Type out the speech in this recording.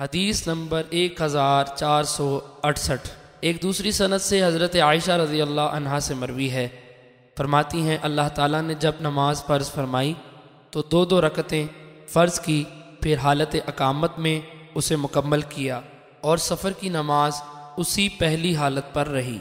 हदीस नंबर एक हज़ार चार सौ अड़सठ एक दूसरी सनत से हज़रत आयशा रज़ी अल्लाह अनहा से मरवी है फरमाती हैं अल्लाह ताला ने जब नमाज फ़र्ज़ फरमाई तो दो दो रकतें फ़र्ज़ की फिर हालत अकामत में उसे मुकम्मल किया और सफ़र की नमाज उसी पहली हालत पर रही